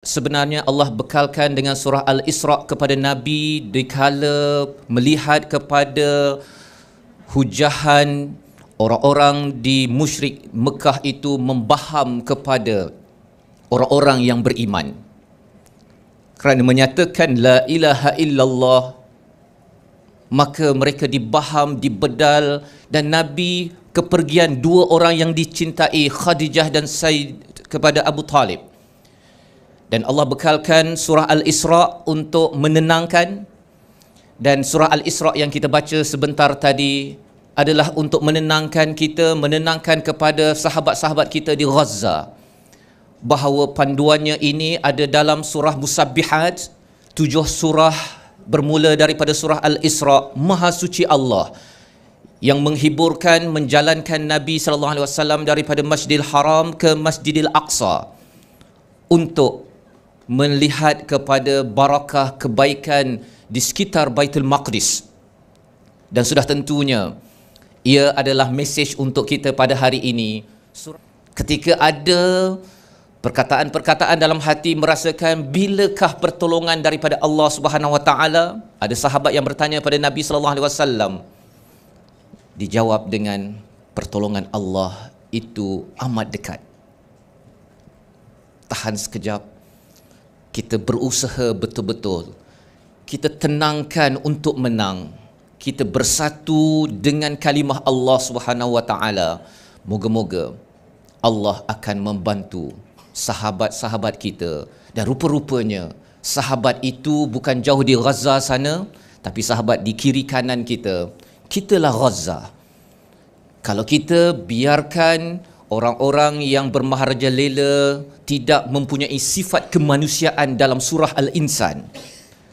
sebenarnya Allah bekalkan dengan surah Al-Isra kepada Nabi dikala melihat kepada hujahan orang-orang di musyrik Mekah itu membaham kepada orang-orang yang beriman kerana menyatakan la ilaha illallah maka mereka dibaham dibedal dan nabi kepergian dua orang yang dicintai Khadijah dan Said kepada Abu Talib dan Allah bekalkan surah al-Isra untuk menenangkan dan surah al-Isra yang kita baca sebentar tadi adalah untuk menenangkan kita menenangkan kepada sahabat-sahabat kita di Gaza bahawa panduannya ini ada dalam surah musabbihat tujuh surah bermula daripada surah al-Isra maha suci Allah yang menghiburkan menjalankan Nabi sallallahu alaihi wasallam daripada Masjidil Haram ke Masjidil Aqsa untuk melihat kepada barakah kebaikan di sekitar Baitul Maqdis. Dan sudah tentunya ia adalah mesej untuk kita pada hari ini. Ketika ada perkataan-perkataan dalam hati merasakan bilakah pertolongan daripada Allah Subhanahu Wa Taala? Ada sahabat yang bertanya pada Nabi Sallallahu Alaihi Wasallam. Dijawab dengan pertolongan Allah itu amat dekat. Tahan sekejap, kita berusaha betul-betul kita tenangkan untuk menang kita bersatu dengan kalimah Allah Subhanahu wa taala moga-moga Allah akan membantu sahabat-sahabat kita dan rupa-rupanya sahabat itu bukan jauh di Gaza sana tapi sahabat di kiri kanan kita kitalah Gaza kalau kita biarkan orang-orang yang bermaharaja lela tidak mempunyai sifat kemanusiaan dalam surah Al-Insan.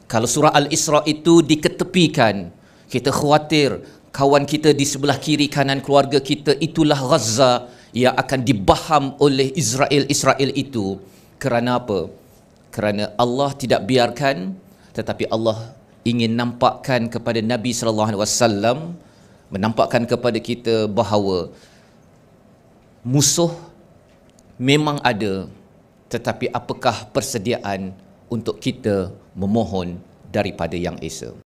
Kalau surah Al-Isra itu diketepikan, kita khawatir kawan kita di sebelah kiri kanan keluarga kita itulah Gaza yang akan dibaham oleh Israel-Israel itu. Kerana apa? Kerana Allah tidak biarkan tetapi Allah ingin nampakkan kepada Nabi sallallahu alaihi wasallam menampakkan kepada kita bahawa musuh memang ada tetapi apakah persediaan untuk kita memohon daripada Yang Esa